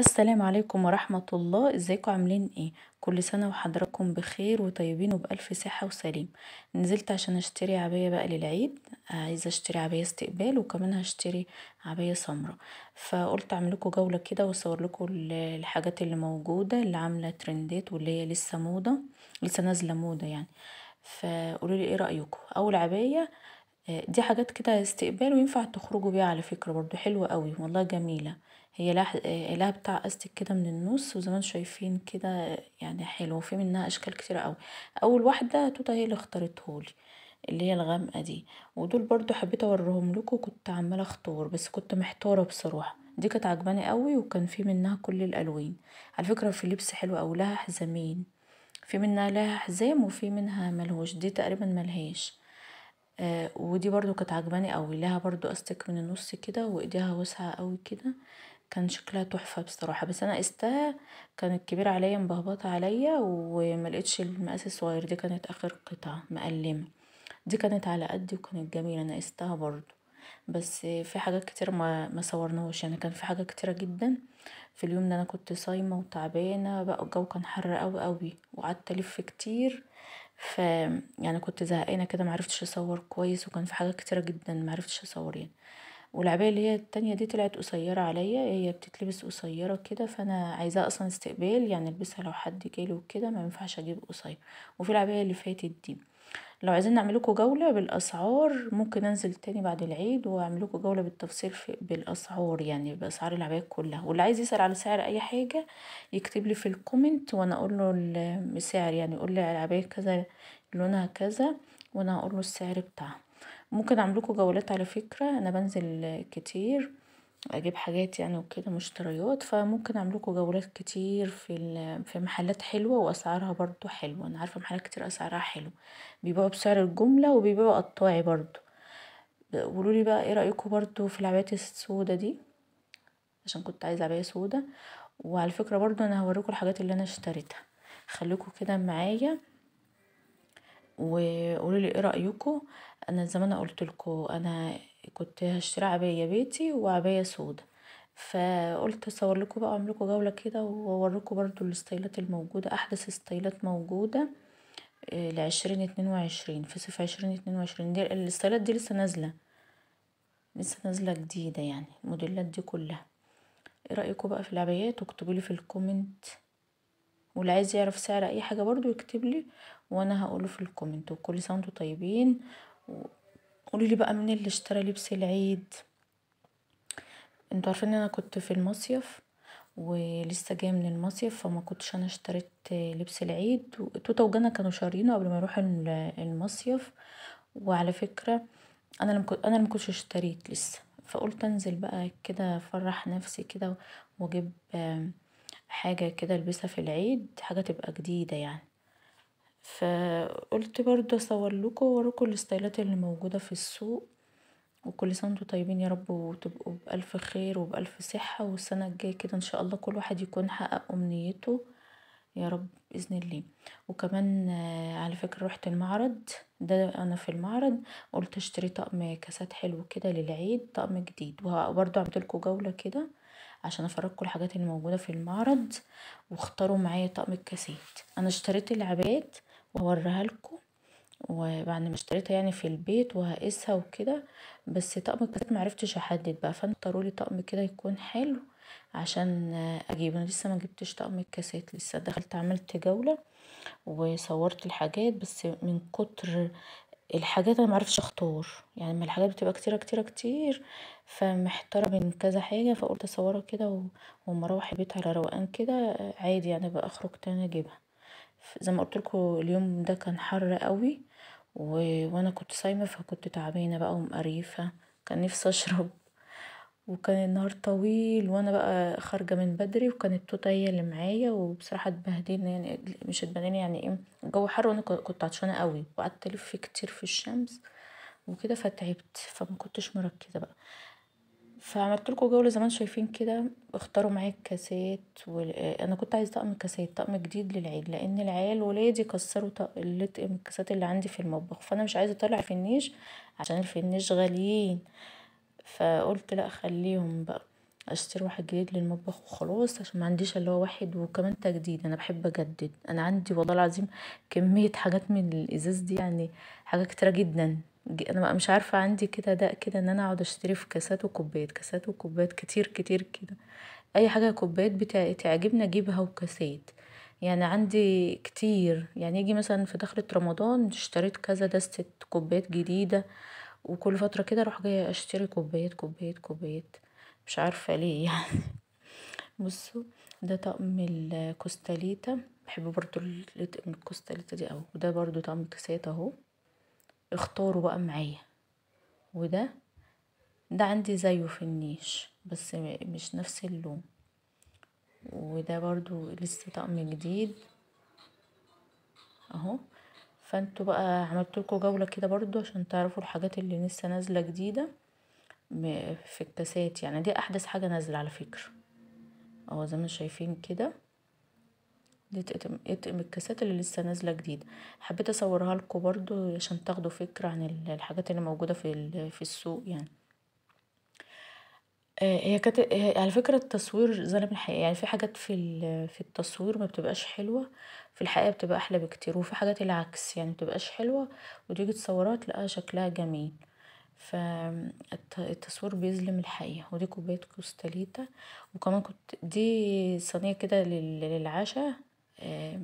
السلام عليكم ورحمة الله ازيكم عاملين ايه كل سنة وحضراتكم بخير وطيبين وبألف صحة وسليم نزلت عشان اشتري عباية بقى للعيد آه، عايزة اشتري عباية استقبال وكمان هشتري عباية سمرة فقلت اعملكوا جولة كده واصور لكم الحاجات اللي موجودة اللي عاملة ترندات واللي هي لسه موضة لسه نازلة موضة يعني فقولوا لي ايه رأيكم اول عباية آه، دي حاجات كده استقبال وينفع تخرجوا بيها على فكرة برضو حلوة قوي والله جميلة هي لها آه، بتاع استك كده من النص وزي ما انتم شايفين كده يعني حلو وفي منها اشكال كتيرة قوي اول واحده توته هي اللي اختارتهولي اللي هي الغامقه دي ودول برضو حبيت اوريهم لكم كنت عماله اختار بس كنت محتاره بصراحه دي كانت عجباني قوي وكان في منها كل الالوان على فكره في لبس حلو قوي لها حزامين في منها لها حزام وفي منها ملهوش دي تقريبا ملهاش آه ودي برضو كانت عجباني قوي لها برضو استك من النص كده وايديها واسعه قوي كده كان شكلها تحفة بصراحة بس انا قستها كانت كبيرة عليا مبهبطة عليا وملقتش المقاس الصغير دي كانت اخر قطعة مقلمة دي كانت على قدي وكانت جميلة انا قستها برضو بس في حاجات كتير ما صورناهوش يعني كان في حاجات كتيرة جدا في اليوم ده انا كنت صايمة وتعبانة بقى الجو كان حر اوي اوي وقعدت الف كتير ف يعني كنت زهقانة كده معرفتش اصور كويس وكان في حاجات كتيرة جدا معرفتش اصور يعني والعباية اللي هي التانية دي طلعت قصيرة عليا هي بتتلبس قصيرة كده فانا عايزاها اصلا استقبال يعني البسها لو حد جاله وكده ما ينفعش اجيب قصير وفي العباية اللي فاتت دي لو عايزين لكم جولة بالاسعار ممكن انزل تاني بعد العيد لكم جولة بالتفصيل في بالاسعار يعني باسعار العبايات كلها واللي عايز يسأل على سعر اي حاجة يكتب لي في الكومنت وانا اقول له السعر يعني يقول لي العباية كذا لونها كذا وانا اقول له السعر بتاعها ممكن لكم جولات على فكرة انا بنزل كتير اجيب حاجات يعني وكده مشتريات فممكن لكم جولات كتير في محلات حلوة واسعارها برضو حلوة انا عارفة محلات كتير اسعارها حلوة بيبيعوا بسعر الجملة وبيبيعوا قطاعي برضو قولولي بقى ايه رايكم برضو في العبايات السودا دي عشان كنت عايزة عباية سودا وعلى فكرة برضو انا هوريكم الحاجات اللي انا اشتريتها خليكم كده معايا وقولوا لي ايه رايكم انا زي ما انا قلت لكم انا كنت هشتري عبايه بيتي وعبايه سودا فقلت اصور لكم بقى اعمل لكم جوله كده واوريكم برضو الستايلات الموجوده احدث ستايلات موجوده آه، لعشرين اتنين وعشرين في صيف عشرين اتنين وعشرين دي الستايلات دي لسه نازله لسه نازله جديده يعني الموديلات دي كلها ايه رايكم بقى في العبايات اكتبوا لي في الكومنت واللي عايز يعرف سعر اي حاجه برضو يكتب لي وانا هقوله في الكومنت وكل سنه وانتم طيبين قولوا لي بقى مين اللي اشترى لبس العيد انتوا عارفين ان انا كنت في المصيف ولسه جايه من المصيف فما كنتش انا اشتريت لبس العيد توتا وجانا كانوا شارينه قبل ما يروح المصيف وعلى فكره انا لم انا اللي مكنتش اشتريت لسه فقلت انزل بقى كده افرح نفسي كده واجيب حاجة كده البسها في العيد حاجة تبقى جديدة يعني فقلت برضه لكم واوريكم الستايلات اللي موجودة في السوق وكل سنة وانتم طيبين يا رب وتبقوا بألف خير وبألف صحة والسنة الجاية كده ان شاء الله كل واحد يكون حقق أمنيته يا رب بإذن الله وكمان على فكرة رحت المعرض ده أنا في المعرض قلت اشتري طقم كاسات حلو كده للعيد طقم جديد وبرضه لكم جولة كده عشان افرج كل الحاجات اللي موجودة في المعرض واختاروا معايا طقم الكاسات انا اشتريت العباد وهوريها لكم وبعد ما اشتريتها يعني في البيت وهقيسها وكده بس طقم الكاسات معرفتش احدد بقى فانتوا لي طقم كده يكون حلو عشان اجيبه انا لسه ما جبتش طقم الكاسات لسه دخلت عملت جولة وصورت الحاجات بس من كتر الحاجات انا معرفش اختار يعني اما الحاجات بتبقى كتيره كتيره كتير فمحتاره بين كذا حاجه فقلت اصورها كده و- واما اروح البيت على روقان كده عادي يعني بقى اخرج تاني اجيبها زي ما لكم اليوم ده كان حر قوي وانا كنت صايمه فكنت تعبانه بقى ومقريفه كان نفسي اشرب وكان النهار طويل وانا بقى خارجه من بدري وكانت توتا هي اللي معايا وبصراحه اتبهدلنا يعني مش اتبهدلنا يعني ايه الجو حر وانا كنت عطشانه قوي وقعدت الف كتير في الشمس وكده فتعبت فما كنتش مركزه بقى فعملت لكم جوله زمان شايفين كده اختاروا معايا الكاسات و... انا كنت عايزه طقم كاسات طقم جديد للعيد لان العيال ولادي كسروا طقم الكاسات اللي عندي في المطبخ فانا مش عايزه اطلع النيش عشان الفنيش غاليين فقلت لا خليهم بقى اشتري واحد جديد للمطبخ وخلاص عشان ما عنديش اللي هو واحد وكمان تجديد انا بحب اجدد انا عندي والله العظيم كميه حاجات من الازاز دي يعني حاجه كتيره جدا انا بقى مش عارفه عندي كده ده كده ان انا اقعد اشتري في كاسات وكوبايات كاسات وكوبايات كتير كتير كده اي حاجه كوبايات بتعجبني اجيبها وكاسات يعني عندي كتير يعني يجي مثلا في دخلة رمضان اشتريت كذا دستة كوبايات جديدة وكل فترة كده اروح جاية اشتري كوبايات كوبايات كوبايات مش عارفة ليه يعني بصوا ده طقم الكوستاليتا بحب برضو الكوستاليتا دي اوي وده برضو طقم كاسات اهو اختاروا بقى معايا وده ده عندي زيه في النيش بس مش نفس اللون وده برضو لسه طقم جديد اهو فانتوا بقى عملتلكوا جولة كده برضو عشان تعرفوا الحاجات اللي لسه نازلة جديدة في الكاسات يعني دي احدث حاجة نازلة على فكرة اهو زي ما شايفين كده دي تقتم, اطقم الكاسات اللي لسه نازله جديد حبيت اصورها لكم برضو عشان تاخدوا فكره عن الحاجات اللي موجوده في في السوق يعني آه، هي كانت على فكرة التصوير ظلم الحقيقة، يعني في حاجات في في التصوير ما بتبقاش حلوة، في الحقيقة بتبقى أحلى بكتير، وفي حاجات العكس يعني بتبقاش حلوة وتيجي تصورها تلاقيها شكلها جميل، ف التصوير بيظلم الحقيقة، ودي كوباية كوستاليتا وكمان كنت دي صينية كده للعشاء للعشا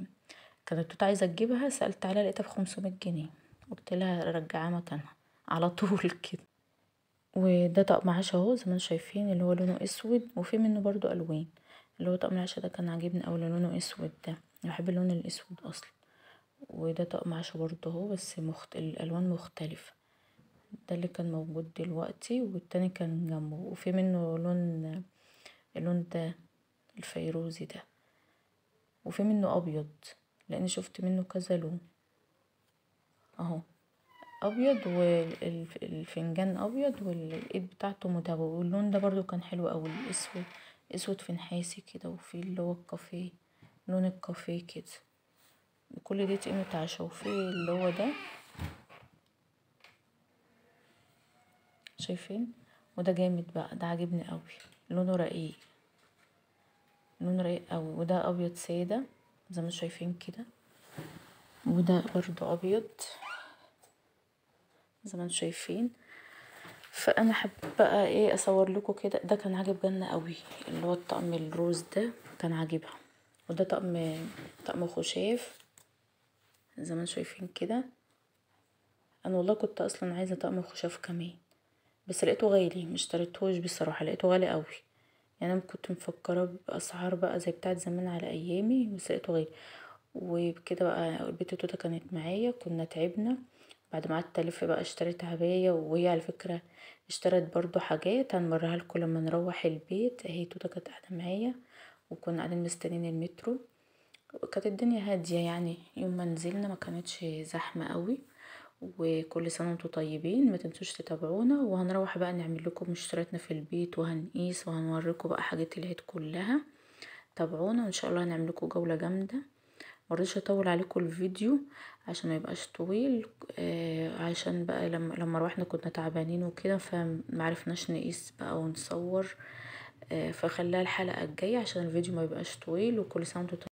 كانت توت عايزة تجيبها سألت عليها لقيتها بخمسمية جنيه، قلت لها رجعاها مكانها على طول كده. وده طقم عشا اهو زي ما انتم شايفين اللي هو لونه اسود وفي منه برضو الوان اللي هو طقم العشا ده كان عاجبني اوي لونه اسود ده بحب اللون الاسود اصلا وده طقم عشا برضو اهو بس مخت... الالوان مختلفه ده اللي كان موجود دلوقتي والتاني كان جنبه وفي منه لون اللون ده الفيروزي ده وفي منه ابيض لان شفت منه كذا لون اهو ابيض والفنجان ابيض والايد بتاعته مدهوبه واللون ده برضو كان حلو قوي الاسود اسود في نحاسي كده وفي اللي هو الكافيه لون الكافيه كده كل دي تقيمة على شوفيه اللي هو ده شايفين وده جامد بقى ده عاجبني قوي لونه رقيق لون رقيق قوي وده ابيض ساده زي ما شايفين كده وده برضو ابيض زي ما انتم شايفين فانا حابه بقى ايه اصور لكم كده ده كان عاجب جنة قوي اللي هو الطقم الروز ده كان عاجبها وده طقم طقم خشاف زي ما انتم شايفين كده انا والله كنت اصلا عايزه طقم خشاف كمان بس لقيته غالي مش اشتريتهوش بصراحه لقيته غالي قوي يعني انا كنت مفكره باسعار بقى زي بتاعه زمان على ايامي بس لقيته غالي وبكده بقى البيت توتة كانت معايا كنا تعبنا بعد ما قعدت الف بقى اشتريت عباية وهي على فكرة اشترت برضو حاجات هنمرها لكم لما نروح البيت اهي توتة كانت قاعدة معايا وكنا قاعدين مستنيين المترو وكانت الدنيا هادية يعني يوم ما نزلنا ما كانتش زحمة قوي وكل سنة وانتم طيبين ما تنسوش تتابعونا وهنروح بقى نعمل لكم اشتريتنا في البيت وهنقيس وهنوريكم بقى حاجات العيد كلها تابعونا وان شاء الله هنعمل لكم جولة جامدة مرضيش اطول عليكم الفيديو عشان ما يبقاش طويل آه عشان بقى لما لما روحنا كنا تعبانين وكده فمعرفناش نقيس بقى ونصور آه فخليها الحلقه الجايه عشان الفيديو ما يبقاش طويل وكل سنه وانتم